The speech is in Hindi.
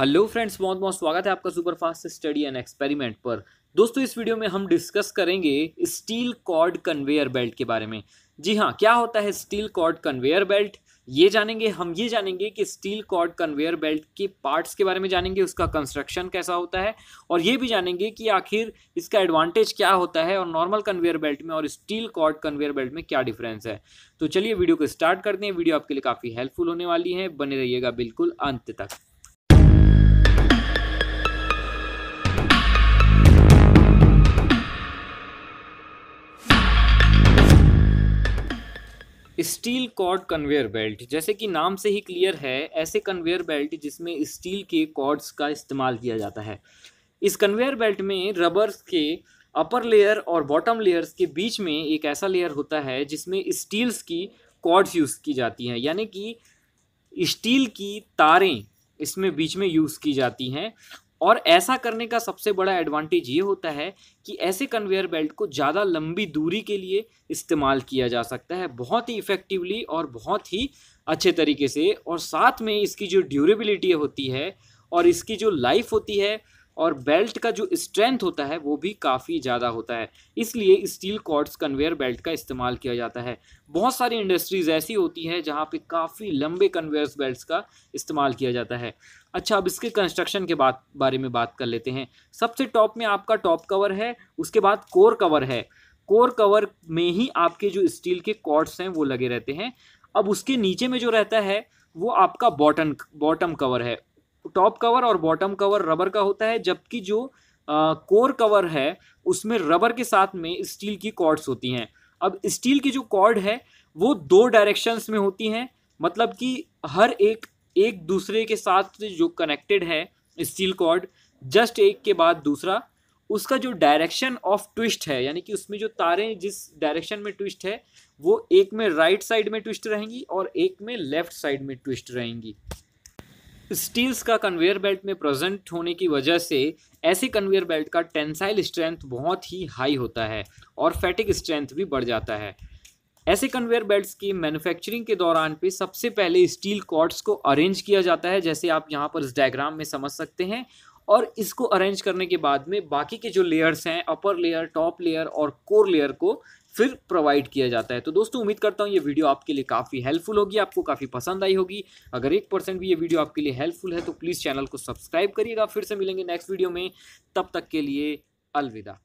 हेलो फ्रेंड्स बहुत बहुत स्वागत है आपका super fast study and experiment पर दोस्तों इस वीडियो में हम डिस्कस करेंगे स्टील कॉर्ड कन्वेयर बेल्ट के बारे में जी हाँ क्या होता है स्टील कॉर्ड कन्वेयर बेल्ट ये जानेंगे हम ये जानेंगे कि स्टील कॉर्ड कन्वेयर बेल्ट के पार्ट्स के बारे में जानेंगे उसका कंस्ट्रक्शन कैसा होता है और ये भी जानेंगे कि आखिर इसका एडवांटेज क्या होता है और नॉर्मल कन्वेयर बेल्ट में और स्टील कॉर्ड कन्वेयर बेल्ट में क्या डिफरेंस है तो चलिए वीडियो को स्टार्ट करते हैं वीडियो आपके लिए काफ़ी हेल्पफुल होने वाली है बने रहिएगा बिल्कुल अंत तक स्टील कॉर्ड कन्वेयर बेल्ट जैसे कि नाम से ही क्लियर है ऐसे कन्वेयर बेल्ट जिसमें स्टील के कॉर्ड्स का इस्तेमाल किया जाता है इस कन्वेयर बेल्ट में रबर्स के अपर लेयर और बॉटम लेयर्स के बीच में एक ऐसा लेयर होता है जिसमें स्टील्स की कॉर्ड्स यूज़ की जाती हैं यानी कि स्टील की तारें इसमें बीच में यूज़ की जाती हैं और ऐसा करने का सबसे बड़ा एडवांटेज ये होता है कि ऐसे कन्वेयर बेल्ट को ज़्यादा लंबी दूरी के लिए इस्तेमाल किया जा सकता है बहुत ही इफ़ेक्टिवली और बहुत ही अच्छे तरीके से और साथ में इसकी जो ड्यूरेबिलिटी होती है और इसकी जो लाइफ होती है और बेल्ट का जो स्ट्रेंथ होता है वो भी काफ़ी ज़्यादा होता है इसलिए स्टील कॉर्ड्स कन्वेयर बेल्ट का इस्तेमाल किया जाता है बहुत सारी इंडस्ट्रीज़ ऐसी होती हैं जहाँ पे काफ़ी लंबे कन्वेयर बेल्ट्स का इस्तेमाल किया जाता है अच्छा अब इसके कंस्ट्रक्शन के बात बारे में बात कर लेते हैं सबसे टॉप में आपका टॉप कवर है उसके बाद कोर कवर है कोर कवर में ही आपके जो स्टील के कॉर्ड्स हैं वो लगे रहते हैं अब उसके नीचे में जो रहता है वो आपका बॉटम बॉटम कवर है टॉप कवर और बॉटम कवर रबर का होता है जबकि जो कोर कवर है उसमें रबर के साथ में स्टील की कॉर्ड्स होती हैं अब स्टील की जो कॉर्ड है वो दो डायरेक्शंस में होती हैं मतलब कि हर एक एक दूसरे के साथ जो कनेक्टेड है स्टील कॉर्ड जस्ट एक के बाद दूसरा उसका जो डायरेक्शन ऑफ ट्विस्ट है यानी कि उसमें जो तारें जिस डायरेक्शन में ट्विस्ट है वो एक में राइट right साइड में ट्विस्ट रहेंगी और एक में लेफ्ट साइड में ट्विस्ट रहेंगी स्टील्स का कन्वेयर बेल्ट में प्रेजेंट होने की वजह से ऐसे कन्वेयर बेल्ट का टेंसाइल स्ट्रेंथ बहुत ही हाई होता है और फैटिक स्ट्रेंथ भी बढ़ जाता है ऐसे कन्वेयर बेल्ट्स की मैन्युफैक्चरिंग के दौरान पे सबसे पहले स्टील कॉर्ड्स को अरेंज किया जाता है जैसे आप यहाँ पर इस डायग्राम में समझ सकते हैं और इसको अरेंज करने के बाद में बाकी के जो लेयर्स हैं अपर लेयर टॉप लेयर और कोर लेयर को फिर प्रोवाइड किया जाता है तो दोस्तों उम्मीद करता हूँ ये वीडियो आपके लिए काफ़ी हेल्पफुल होगी आपको काफ़ी पसंद आई होगी अगर एक परसेंट भी ये वीडियो आपके लिए हेल्पफुल है तो प्लीज़ चैनल को सब्सक्राइब करिएगा फिर से मिलेंगे नेक्स्ट वीडियो में तब तक के लिए अलविदा